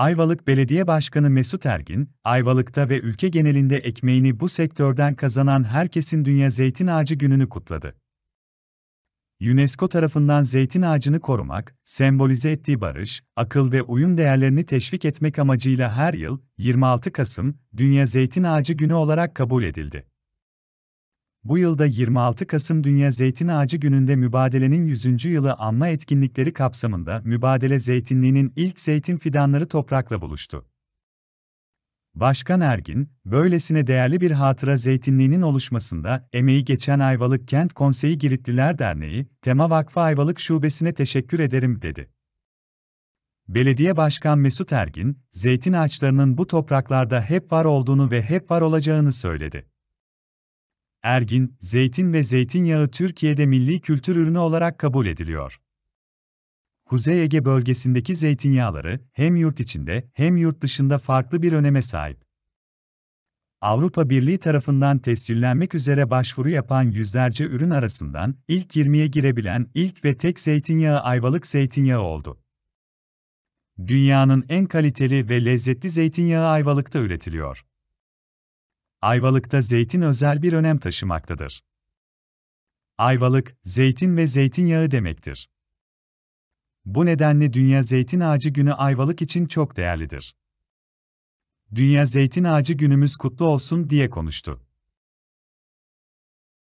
Ayvalık Belediye Başkanı Mesut Ergin, Ayvalık'ta ve ülke genelinde ekmeğini bu sektörden kazanan herkesin Dünya Zeytin Ağacı Günü'nü kutladı. UNESCO tarafından zeytin ağacını korumak, sembolize ettiği barış, akıl ve uyum değerlerini teşvik etmek amacıyla her yıl 26 Kasım Dünya Zeytin Ağacı Günü olarak kabul edildi. Bu yılda 26 Kasım Dünya Zeytin Ağacı Günü'nde mübadelenin 100. yılı anma etkinlikleri kapsamında mübadele zeytinliğinin ilk zeytin fidanları toprakla buluştu. Başkan Ergin, böylesine değerli bir hatıra zeytinliğinin oluşmasında emeği geçen Ayvalık Kent Konseyi Giritliler Derneği, Tema Vakfı Ayvalık Şubesi'ne teşekkür ederim dedi. Belediye Başkan Mesut Ergin, zeytin ağaçlarının bu topraklarda hep var olduğunu ve hep var olacağını söyledi ergin, zeytin ve zeytinyağı Türkiye'de milli kültür ürünü olarak kabul ediliyor. Kuzey Ege bölgesindeki zeytinyağları hem yurt içinde hem yurt dışında farklı bir öneme sahip. Avrupa Birliği tarafından tescillenmek üzere başvuru yapan yüzlerce ürün arasından ilk 20'ye girebilen ilk ve tek zeytinyağı Ayvalık zeytinyağı oldu. Dünyanın en kaliteli ve lezzetli zeytinyağı Ayvalık'ta üretiliyor. Ayvalık'ta zeytin özel bir önem taşımaktadır. Ayvalık, zeytin ve zeytinyağı demektir. Bu nedenle Dünya Zeytin Ağacı Günü Ayvalık için çok değerlidir. Dünya Zeytin Ağacı Günümüz kutlu olsun diye konuştu.